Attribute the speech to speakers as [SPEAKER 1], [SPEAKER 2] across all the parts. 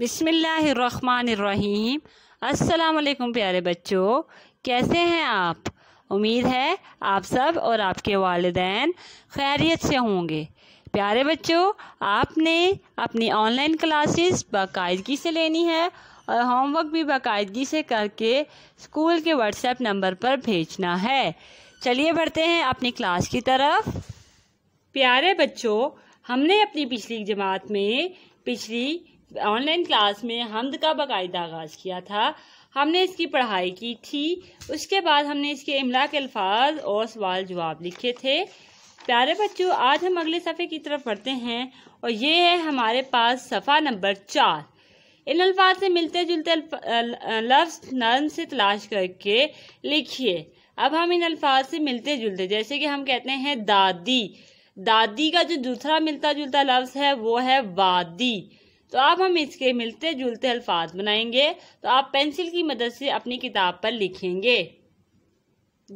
[SPEAKER 1] बिसमीम् असलकुम प्यारे बच्चों कैसे हैं आप उम्मीद है आप सब और आपके वालदान खैरियत से होंगे प्यारे बच्चों आपने अपनी ऑनलाइन क्लासेस बाकायदगी से लेनी है और होमवर्क भी बाकायदगी से करके स्कूल के व्हाट्सएप नंबर पर भेजना है चलिए बढ़ते हैं अपनी क्लास की तरफ प्यारे बच्चों हमने अपनी पिछली जमात में पिछली ऑनलाइन क्लास में हमद का बाकायदा आगाज़ किया था हमने इसकी पढ़ाई की थी उसके बाद हमने इसके इमला के अल्फाज और सवाल जवाब लिखे थे प्यारे बच्चों आज हम अगले सफ़े की तरफ पढ़ते हैं और ये है हमारे पास सफ़ा नंबर चार इन अल्फाज से मिलते जुलते लफ्ज़ नर्म से तलाश करके लिखिए अब हम इन अल्फाज से मिलते जुलते जैसे कि हम कहते हैं दादी दादी का जो दूसरा मिलता जुलता लफ्ज़ है वो है वादी तो अब हम इसके मिलते जुलते अल्फाज बनाएंगे तो आप पेंसिल की मदद से अपनी किताब पर लिखेंगे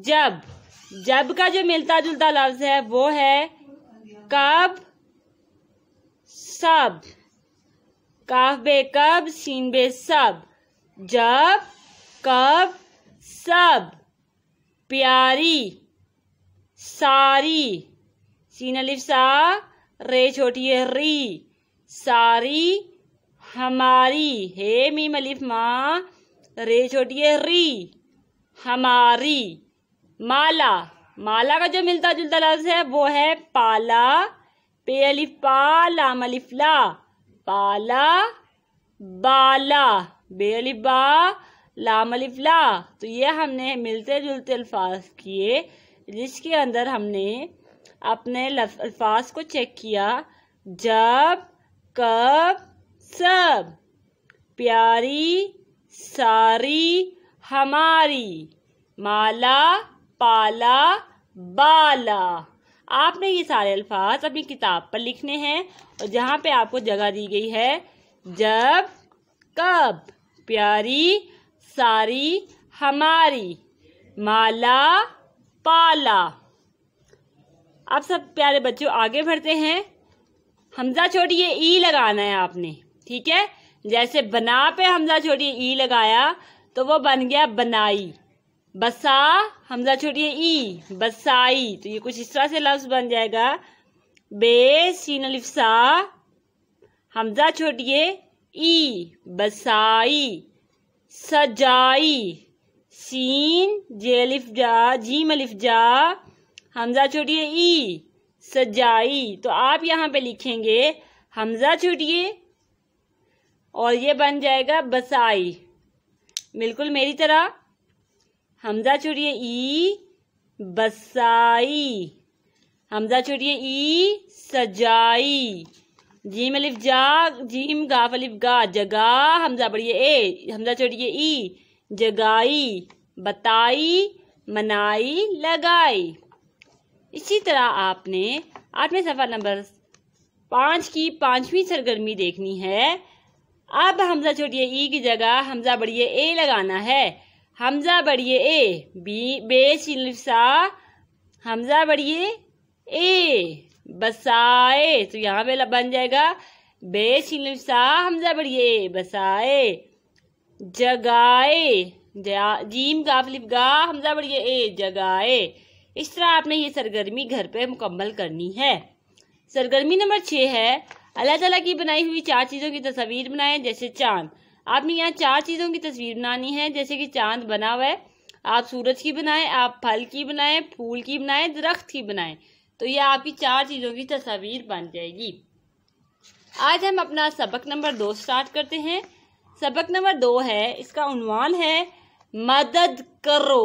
[SPEAKER 1] जब जब का जो मिलता जुलता लफ्ज है वो है कब सब काफ बे कब सीन बे सब जब कब सब प्यारी सारी सीन अलिफ सा रे छोटी है री सारी हमारी हे मी मलिफ माँ रे छोटी है री हमारी माला माला का जो मिलता जुलता लफ्ज है वो है पाला पे अलिफ पाला मलिफ ला पाला बाला बे अलिफ बा लाम अलिफ ला तो ये हमने मिलते जुलते अल्फाज किए जिसके अंदर हमने अपने अल्फाज को चेक किया जब कब सब प्यारी सारी हमारी माला पाला बाला आपने ये सारे अल्फाज अपनी किताब पर लिखने हैं और जहाँ पे आपको जगह दी गई है जब कब प्यारी सारी हमारी माला पाला आप सब प्यारे बच्चों आगे बढ़ते हैं हमजा छोड़िए ई लगाना है आपने ठीक है जैसे बना पे हमजा छोड़िए ई लगाया तो वो बन गया बनाई बसा हमजा छोड़िए ई बसाई तो ये कुछ इस तरह से लफ्ज बन जाएगा बे सीन लिफसा हमजा छोड़िए ई बसाई सजाई सीन जे लिफ जा जी मलिफ जा हमजा छोड़िए ई सजाई तो आप यहाँ पे लिखेंगे हमजा छुटिए और ये बन जाएगा बसाई बिल्कुल मेरी तरह हमजा छुटिए ई बसाई हमजा छुटिए ई सजाई जीम अलिफ जा जीम गाफ अलिफ गा जगा हमजा पढ़िए ए हमजा छुटिए ई जगाई बताई मनाई लगाई इसी तरह आपने आठवें सफ़ा नंबर पाँच की पाँचवीं सरगर्मी देखनी है अब हमजा छोटिए ई की जगह हमजा बढ़िए ए लगाना है हमजा बढ़िए ए बी बे शिलसा हमजा बढ़िए ए बसाए तो यहाँ पे बन जाएगा बे शिलसा हमजा बढ़िए ए बसाए जगाए जीम का फ्लिप गा हमजा बढ़िए ए जगाए इस तरह आपने ये सरगर्मी घर पे मुकम्मल करनी है सरगर्मी नंबर छः है अल्लाह ताला की बनाई हुई चार चीज़ों की तस्वीर बनाएं जैसे चांद आपने यहाँ चार चीज़ों की तस्वीर बनानी है जैसे कि चांद बना हुआ है आप सूरज की बनाएं आप फल की बनाएं फूल की बनाएं दरख्त की बनाएं तो ये आपकी चार चीज़ों की तस्वीर बन जाएगी आज हम अपना सबक नंबर दो स्टार्ट करते हैं सबक नंबर दो है इसका उनवान है मदद करो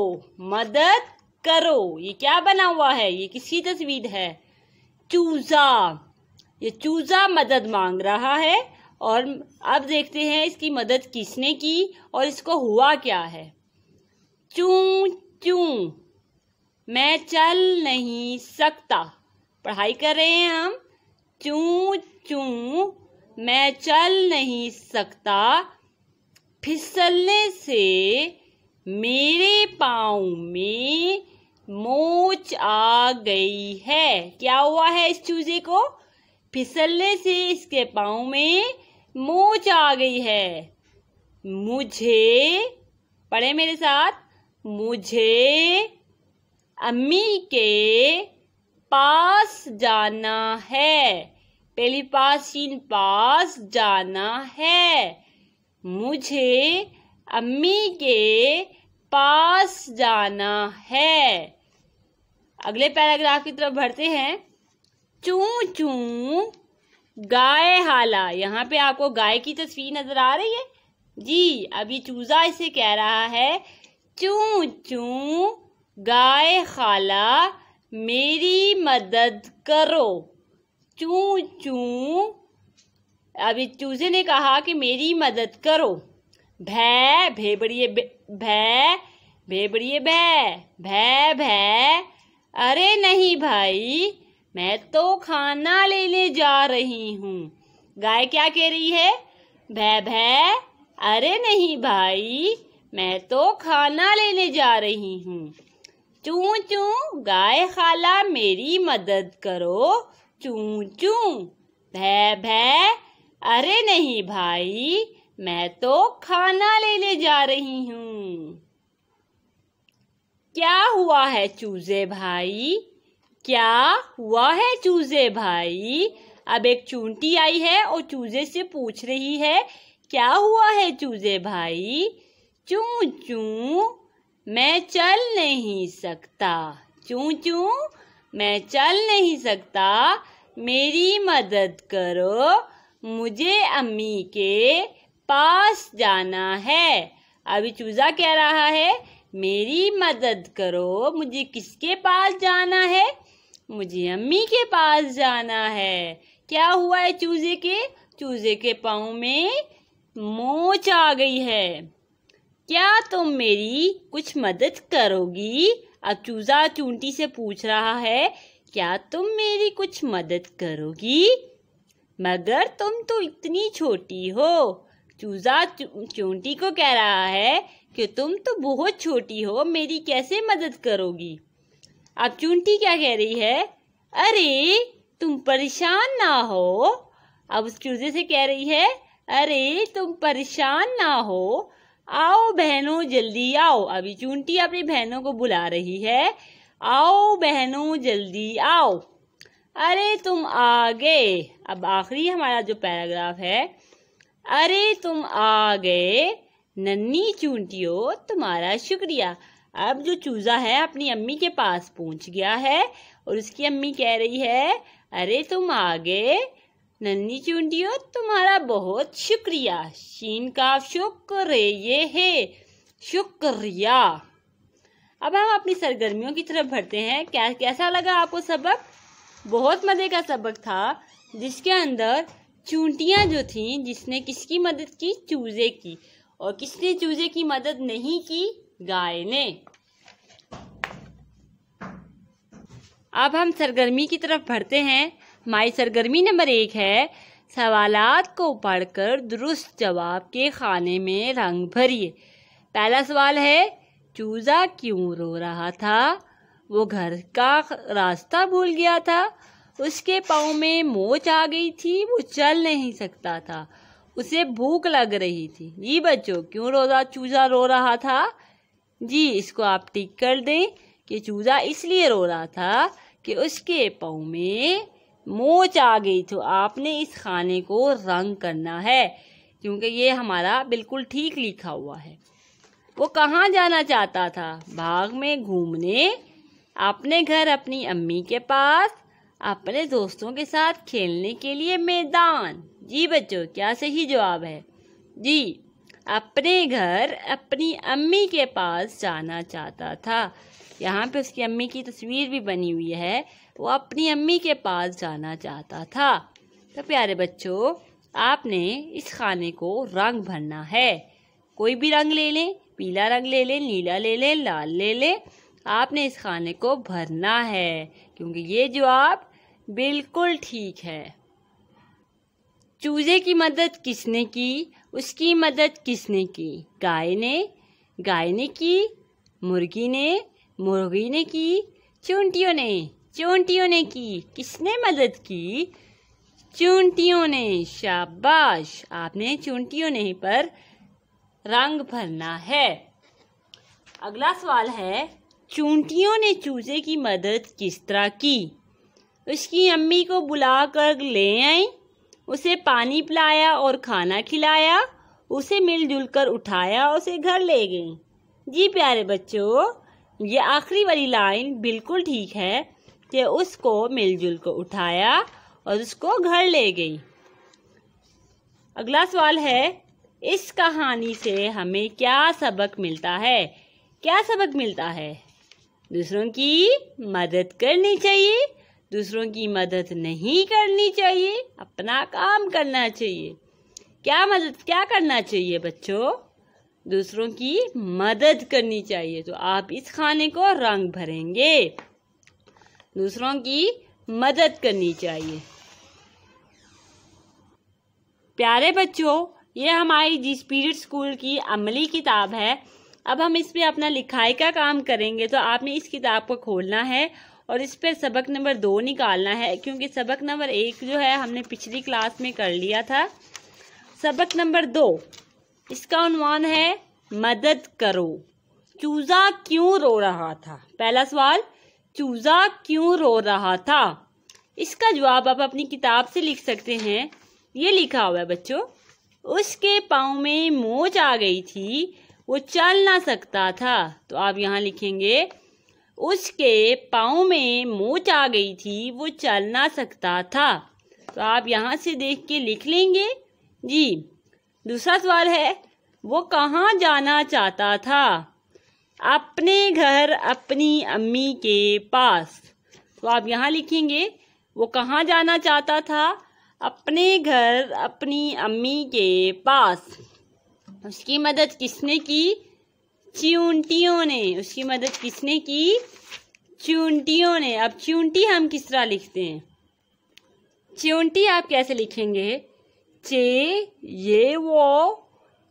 [SPEAKER 1] मदद करो ये क्या बना हुआ है ये किसकी तस्वीर है चूजा ये चूजा मदद मांग रहा है और अब देखते हैं इसकी मदद किसने की और इसको हुआ क्या है चू चू मैं चल नहीं सकता पढ़ाई कर रहे हैं हम चू चू मैं चल नहीं सकता फिसलने से मेरे पाँव में मोच आ गई है क्या हुआ है इस चूजे को फिसलने से इसके पाओ में मोच आ गई है मुझे पढ़े मेरे साथ मुझे अम्मी के पास जाना है पहली पास पास जाना है मुझे अम्मी के पास जाना है अगले पैराग्राफ की तरफ बढ़ते हैं चू चू गाय हाला यहाँ पे आपको गाय की तस्वीर नजर आ रही है जी अभी चूजा इसे कह रहा है चू चू गाय खाला मेरी मदद करो चू चू अभी चूजे ने कहा कि मेरी मदद करो भै भेबड़िए भै भेबड़िए भै भै भै अरे नहीं भाई मैं तो खाना लेने जा रही हूँ गाय क्या कह रही है भय भै अरे नहीं भाई मैं तो खाना लेने जा रही हूँ चू चू गाय खाला मेरी मदद करो चू चू भय भय अरे नहीं भाई मैं तो खाना लेने जा रही हूँ क्या हुआ है चूजे भाई क्या हुआ है चूजे भाई अब एक चूंटी आई है और चूजे से पूछ रही है क्या हुआ है चूजे भाई चू चू मैं चल नहीं सकता चू चू मैं चल नहीं सकता मेरी मदद करो मुझे अम्मी के पास जाना है अभी चूजा कह रहा है मेरी मदद करो मुझे किसके पास जाना है मुझे अम्मी के पास जाना है क्या हुआ है चूजे के चूजे के पाँव में मोच आ गई है क्या तुम मेरी कुछ मदद करोगी अब चूजा चूंटी से पूछ रहा है क्या तुम मेरी कुछ मदद करोगी मगर तुम तो इतनी छोटी हो चूजा चूंटी को कह रहा है कि तुम तो बहुत छोटी हो मेरी कैसे मदद करोगी अब चूंटी क्या कह रही है अरे तुम परेशान ना हो अब उस चूजे से कह रही है अरे तुम परेशान ना हो आओ बहनों जल्दी आओ अभी चूंटी अपनी बहनों को बुला रही है आओ बहनों जल्दी आओ अरे तुम आ गए अब आखिरी हमारा जो पैराग्राफ है अरे तुम आ गए नन्ही चूंटियो तुम्हारा शुक्रिया अब जो चूजा है अपनी अम्मी के पास पहुंच गया है और उसकी अम्मी कह रही है अरे तुम आगे नन्नी चूंटियो तुम्हारा बहुत शुक्रिया शीन का शुक्र ये है शुक्रिया अब हम अपनी सरगर्मियों की तरफ बढ़ते हैं क्या कैसा लगा आपको सबक बहुत मज़े का सबक था जिसके अंदर चूंटियाँ जो थीं जिसने किसकी मदद की चूज़े की और किसने चूजे की मदद नहीं की गाय ने अब हम सरगर्मी की तरफ बढ़ते हैं हमारी सरगर्मी नंबर एक है सवालात को पढ़कर दुरुस्त जवाब के खाने में रंग भरिए पहला सवाल है चूजा क्यों रो रहा था वो घर का रास्ता भूल गया था उसके पाँव में मोच आ गई थी वो चल नहीं सकता था उसे भूख लग रही थी जी बच्चों क्यों रो रहा चूजा रो रहा था जी इसको आप टिक कर दें कि चूजा इसलिए रो रहा था कि उसके पाँव में मोच आ गई तो आपने इस खाने को रंग करना है क्योंकि ये हमारा बिल्कुल ठीक लिखा हुआ है वो कहाँ जाना चाहता था बाग में घूमने अपने घर अपनी अम्मी के पास अपने दोस्तों के साथ खेलने के लिए मैदान जी बच्चों क्या सही जवाब है जी अपने घर अपनी अम्मी के पास जाना चाहता था यहाँ पे उसकी अम्मी की तस्वीर भी बनी हुई है वो अपनी अम्मी के पास जाना चाहता था तो प्यारे बच्चों आपने इस खाने को रंग भरना है कोई भी रंग ले लें पीला रंग ले लें नीला ले लें लाल ले लें आपने इस खाने को भरना है क्योंकि ये जवाब बिल्कुल ठीक है चूजे की मदद किसने की उसकी मदद किसने की गाय ने गाय ने की मुर्गी ने मुर्गी ने की चूंटियों ने चूंटियों ने की किसने मदद की चूंटियों ने शाबाश आपने चूंटियों ने पर रंग भरना है अगला सवाल है चूंटियों ने चूजे की मदद किस तरह की उसकी अम्मी को बुलाकर ले आई उसे पानी पिलाया और खाना खिलाया उसे मिलजुल कर उठाया और उसे घर ले गई जी प्यारे बच्चों ये आखिरी वाली लाइन बिल्कुल ठीक है कि उसको मिलजुल कर उठाया और उसको घर ले गई अगला सवाल है इस कहानी से हमें क्या सबक मिलता है क्या सबक मिलता है दूसरों की मदद करनी चाहिए दूसरों की मदद नहीं करनी चाहिए अपना काम करना चाहिए क्या मदद क्या करना चाहिए बच्चों दूसरों की मदद करनी चाहिए तो आप इस खाने को रंग भरेंगे दूसरों की मदद करनी चाहिए प्यारे बच्चों ये हमारी जी स्पीरिट स्कूल की अमली किताब है अब हम इस पर अपना लिखाई का काम करेंगे तो आपने इस किताब को खोलना है और इस पर सबक नंबर दो निकालना है क्योंकि सबक नंबर एक जो है हमने पिछली क्लास में कर लिया था सबक नंबर दो इसका अनुमान है मदद करो चूज़ा क्यों रो रहा था पहला सवाल चूज़ा क्यों रो रहा था इसका जवाब आप अपनी किताब से लिख सकते हैं ये लिखा हुआ है बच्चों उसके पाँव में मोच आ गई थी वो चल ना सकता था तो आप यहाँ लिखेंगे उसके पाँव में मोच आ गई थी वो चल ना सकता था तो आप यहाँ से देख के लिख लेंगे जी दूसरा सवाल है वो कहाँ जाना चाहता था अपने घर अपनी अम्मी के पास तो आप यहाँ लिखेंगे वो कहाँ जाना चाहता था अपने घर अपनी अम्मी के पास उसकी मदद किसने की चूंटियों ने उसकी मदद किसने की चूंटियों ने अब चूंटी हम किस तरह लिखते हैं चूंटी आप कैसे लिखेंगे चे ये वो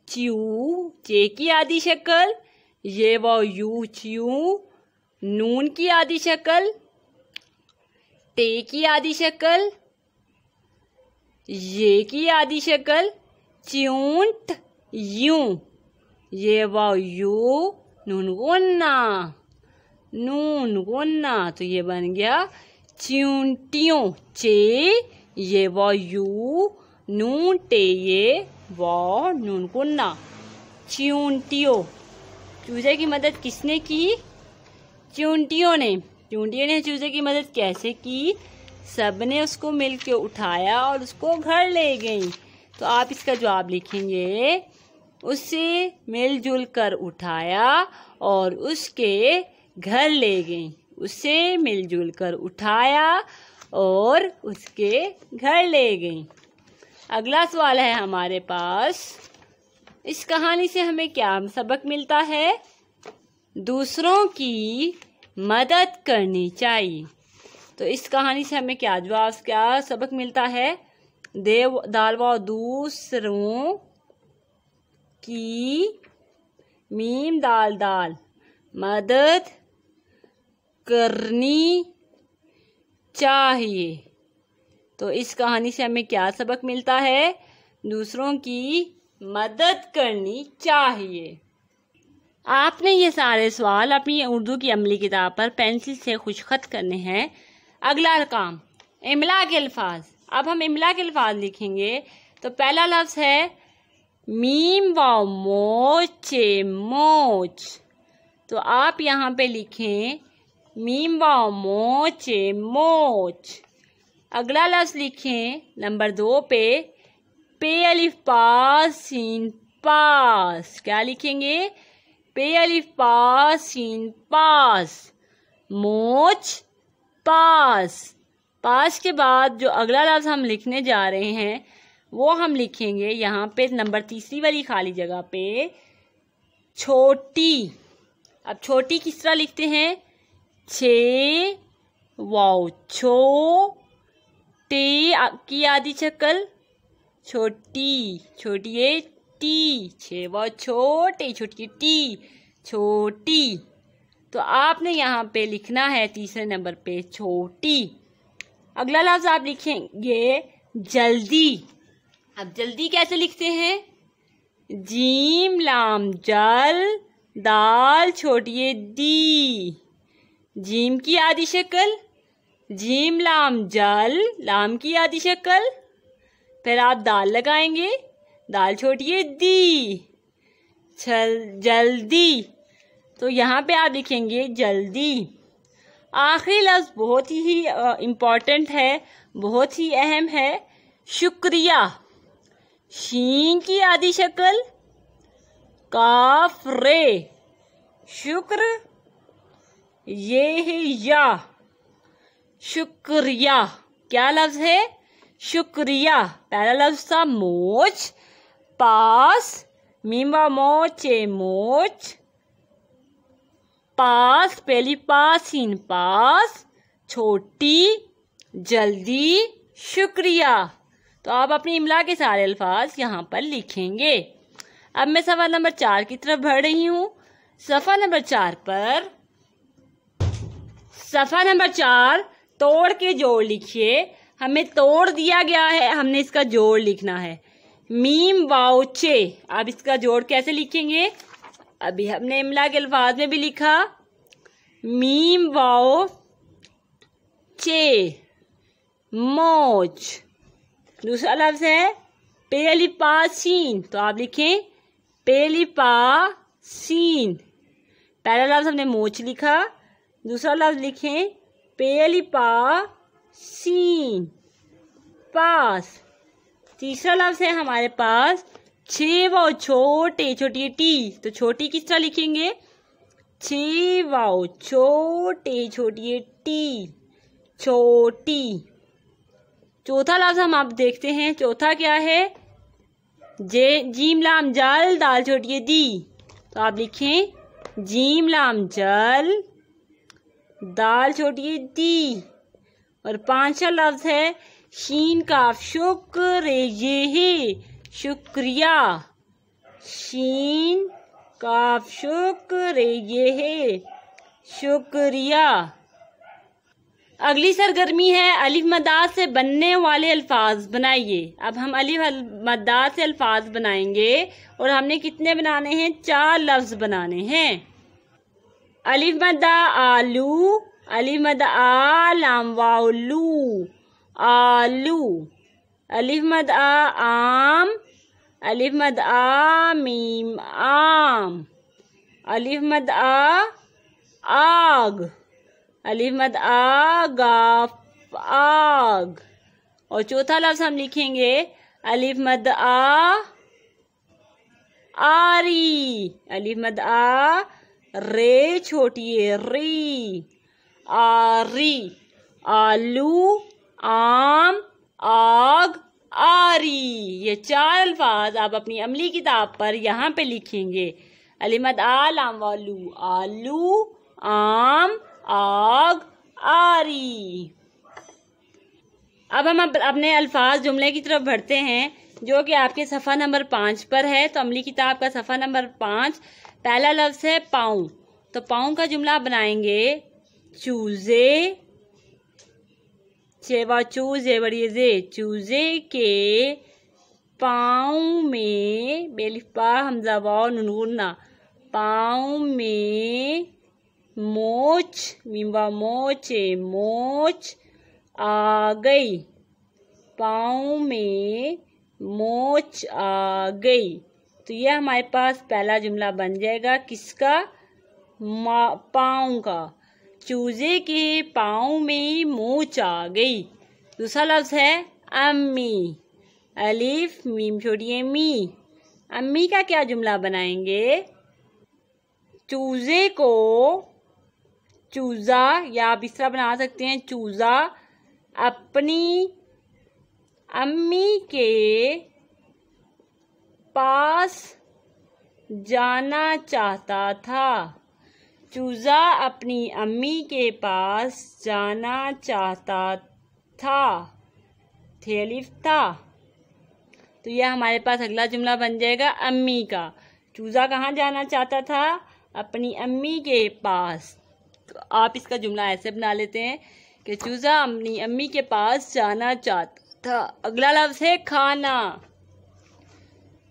[SPEAKER 1] च्यू चे की आदि शक्ल ये वो यू च्यू नून की आदि शक्ल टे की आदि शक्ल ये की आदि शक्ल च्यूंट यूं ये यू नून गोन्ना नून गोन्ना तो ये बन गया च्यूंटियों चे ये वाव यू नून टे ये वाव नून गुन्ना चूजे की मदद किसने की च्यूंटियों ने चूंटियों ने चूजे की मदद कैसे की सब ने उसको मिलके उठाया और उसको घर ले गई तो आप इसका जवाब लिखेंगे उसे मिलजुल कर उठाया और उसके घर ले गई उसे मिलजुल कर उठाया और उसके घर ले गई अगला सवाल है हमारे पास इस कहानी से हमें क्या सबक मिलता है दूसरों की मदद करनी चाहिए तो इस कहानी से हमें क्या जवाब क्या सबक मिलता है देव दालवा दूसरों की मीम दाल दाल मदद करनी चाहिए तो इस कहानी से हमें क्या सबक मिलता है दूसरों की मदद करनी चाहिए आपने ये सारे सवाल अपनी उर्दू की अमली किताब पर पेंसिल से खुशखत करने हैं अगला काम इमला के अल्फाज अब हम इमला के अल्फाज लिखेंगे तो पहला लफ्ज़ है meanwhile मोचे मोच तो आप यहाँ पे लिखें मीम मीमवाव मोचे मोच अगला लफ्ज लिखें नंबर दो पे पे अलिफ पास इन पास क्या लिखेंगे पे अलिफ पास इन पास मोच पास पास के बाद जो अगला लफ्ज़ हम लिखने जा रहे हैं वो हम लिखेंगे यहाँ पे नंबर तीसरी वाली खाली जगह पे छोटी अब छोटी किस तरह लिखते हैं छ वाओ छो टे की आदि शक्ल छोटी छोटी ये टी छे व छोटे छोटी टी छोटी तो आपने यहाँ पे लिखना है तीसरे नंबर पे छोटी अगला लफ्ज़ आप लिखेंगे जल्दी अब जल्दी कैसे लिखते हैं जीम लाम जल दाल छोटिए दी जीम की आदि शक्ल जीम लाम जल लाम की आदि शक्ल फिर आप दाल लगाएंगे दाल छोटिए दी छल जल्दी तो यहाँ पे आप लिखेंगे जल्दी आखिरी लफ्ज़ बहुत ही इम्पॉर्टेंट है बहुत ही अहम है शुक्रिया शीन की आदि शक्ल काफ रे शुक्र ये या शुक्रिया क्या लफ्ज है शुक्रिया पहला लफ्ज था मोच पास मीमा मोचे मोच पास पहली पास इन पास छोटी जल्दी शुक्रिया तो आप अपनी इमला के सारे अल्फाज यहाँ पर लिखेंगे अब मैं सवाल नंबर चार की तरफ बढ़ रही हूँ सफ़ा नंबर चार पर सफ़ा नंबर चार तोड़ के जोड़ लिखिए हमें तोड़ दिया गया है हमने इसका जोड़ लिखना है मीम वाउचे अब इसका जोड़ कैसे लिखेंगे अभी हमने इमला के अल्फाज में भी लिखा मीम वाओ चे मोच दूसरा लफ्ज है पेलिपासीन तो आप लिखें पेलिपासीन पहला लफ्ज हमने मोच लिखा दूसरा लफ्ज लिखें पेलिपासीन पास तीसरा लफ्ज है हमारे पास छे वाओ छोटे छोटी टी तो छोटी किस तरह लिखेंगे छे वाओ छोटे छोटी टी छोटी चौथा लफ्ज हम आप देखते हैं चौथा क्या है जे जीम लाम जल दाल छोटिए दी तो आप लिखें जीम लाम जल दाल छोटिए दी और पांचवा लफ्ज है शीन का शुक्र ये ही शुक्रिया शीन काफ शुक्र ये है शुक्रिया अगली सरगर्मी है अलिफ मदाद से बनने वाले अल्फाज बनाइए अब हम अलिफ मदाद से अल्फाज बनाएंगे और हमने कितने बनाने हैं चार लफ्ज बनाने हैं अलिफ मदा आलू अलिफ मद आलाम वाउलू आलू अलिफ मद आ आम अलिफ मद आमीम आम अलिफ मद आग अलीफ मद आग आग और चौथा लफ्ज हम लिखेंगे अलीफ मद आ आरी अलीफ मद आ रे छोटी री आरी आलू आम आग आरी ये चार अल्फाज आप अपनी अमली किताब पर यहाँ पे लिखेंगे अलीमद आलाम वालू आलू आम आग आरी अब हम अपने अल्फाज जुमले की तरफ बढ़ते हैं जो कि आपके सफ़ा नंबर पाँच पर है तो अमली किताब का सफ़ा नंबर पाँच पहला लफ्ज है पाऊँ तो पाऊँ का जुमला बनाएंगे चूजे चेवा चूजे बड़ी जे चूजे के पाँव में बेलिफा हमजा वाओ नुनगुन्ना पाँव में मोच बिम्बा मोचे मोच आ गई पाँव में मोच आ गई तो यह हमारे पास पहला जुमला बन जाएगा किसका पाँव का चूजे के पाँव में मोच आ गई दूसरा लफ्ज़ है अम्मी अलीफ मीम छोड़िए मी अम्मी का क्या जुमला बनाएंगे चूजे को चूजा या आप इस तरह बना सकते हैं चूजा अपनी अम्मी के पास जाना चाहता था चूजा अपनी अम्मी के पास जाना चाहता था थेलिफ था तो यह हमारे पास अगला जुमला बन जाएगा अम्मी का चूजा कहाँ जाना चाहता था अपनी अम्मी के पास आप इसका जुमला ऐसे बना लेते हैं कि चूज़ा अपनी अम्मी के पास जाना चाहता था अगला लफ्ज़ है खाना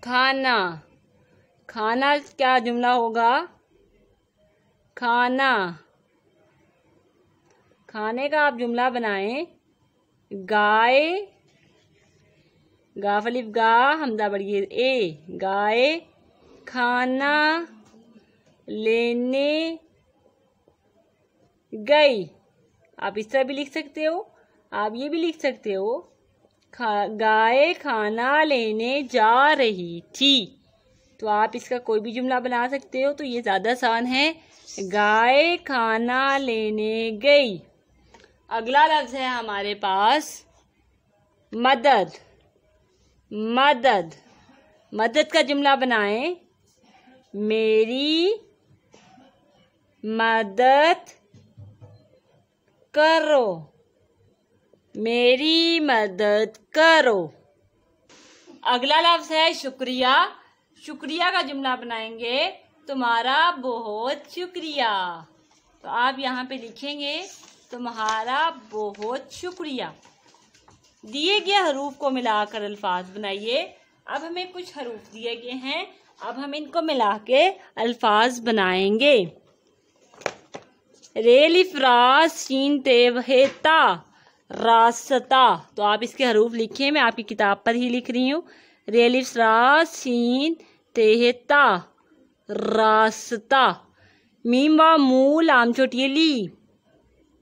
[SPEAKER 1] खाना खाना क्या जुमला होगा खाना खाने का आप जुमला बनाएं गाय फलिफ गा हमदा बढ़िए ए गाय खाना लेने गई आप इस तरह भी लिख सकते हो आप ये भी लिख सकते हो खा गाय खाना लेने जा रही थी तो आप इसका कोई भी जुमला बना सकते हो तो ये ज़्यादा आसान है गाय खाना लेने गई अगला लफ्ज़ है हमारे पास मदद मदद मदद का जुमला बनाएं मेरी मदद करो मेरी मदद करो अगला लफ्ज है शुक्रिया शुक्रिया का जुमला बनाएंगे तुम्हारा बहुत शुक्रिया तो आप यहाँ पे लिखेंगे तुम्हारा बहुत शुक्रिया दिए गए हरूफ को मिलाकर अल्फाज बनाइए अब हमें कुछ हरूफ दिए गए हैं अब हम इनको मिला के अल्फाज बनाएंगे रेलिफ रास शीन तेवहेता रासता तो आप इसके हरूफ लिखे मैं आपकी किताब पर ही लिख रही हूँ रेलिफ रास शीन तेहता रासता मीम व मू लाम छोटिए ली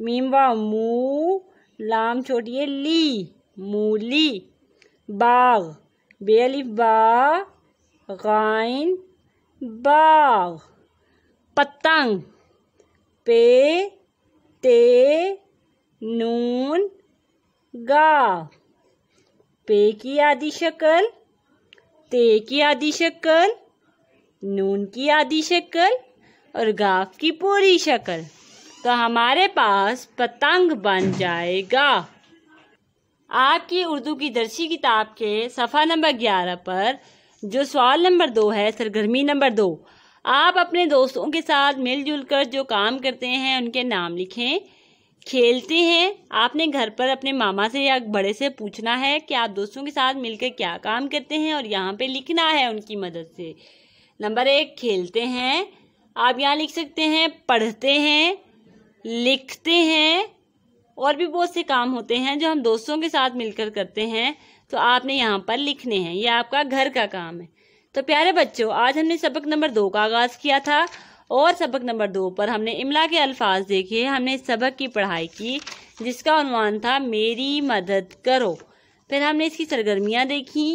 [SPEAKER 1] मीम व मू लाम छोटिए ली मूली बाग बेलिफ बा गाइन बाग पतंग पे ते नून गा पे की आदि शक्ल ते की आदि शक्ल नून की आदि शक्ल और गाफ की पूरी शक्ल तो हमारे पास पतंग बन जाएगा आपकी उर्दू की दर्शी किताब के सफ़ा नंबर ग्यारह पर जो सवाल नंबर दो है सरगर्मी नंबर दो आप अपने दोस्तों के साथ मिलजुल कर जो काम करते हैं उनके नाम लिखें खेलते हैं आपने घर पर अपने मामा से या बड़े से पूछना है कि आप दोस्तों के साथ मिलकर क्या काम करते हैं और यहाँ पे लिखना है उनकी मदद से नंबर एक खेलते हैं आप यहाँ लिख सकते हैं पढ़ते हैं लिखते हैं और भी बहुत से काम होते हैं जो हम दोस्तों के साथ मिलकर करते हैं तो आपने यहाँ पर लिखने हैं ये आपका घर का काम है तो प्यारे बच्चों आज हमने सबक नंबर दो का आगाज़ किया था और सबक नंबर दो पर हमने इमला के अल्फाज देखे हमने सबक की पढ़ाई की जिसका अनुमान था मेरी मदद करो फिर हमने इसकी सरगर्मियाँ देखी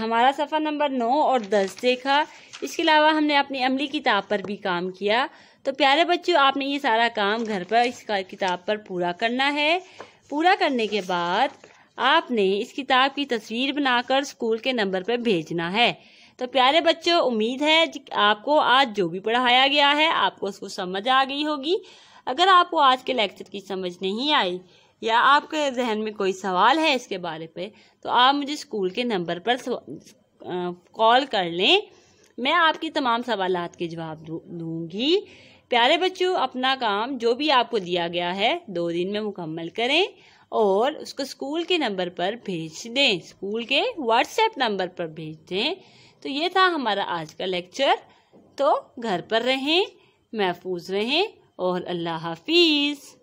[SPEAKER 1] हमारा सफ़ा नंबर नौ और दस देखा इसके अलावा हमने अपनी अमली किताब पर भी काम किया तो प्यारे बच्चों आपने ये सारा काम घर पर इस किताब पर पूरा करना है पूरा करने के बाद आपने इस किताब की तस्वीर बनाकर स्कूल के नंबर पर भेजना है तो प्यारे बच्चों उम्मीद है आपको आज जो भी पढ़ाया गया है आपको उसको समझ आ गई होगी अगर आपको आज के लेक्चर की समझ नहीं आई या आपके जहन में कोई सवाल है इसके बारे पे तो आप मुझे स्कूल के नंबर पर कॉल कर लें मैं आपकी तमाम सवाल के जवाब दूंगी प्यारे बच्चों अपना काम जो भी आपको दिया गया है दो दिन में मुकम्मल करें और उसको स्कूल के नंबर पर भेज दें स्कूल के व्हाट्सएप नंबर पर भेज दें तो ये था हमारा आज का लेक्चर तो घर पर रहें महफूज रहें और अल्लाह हाफिज़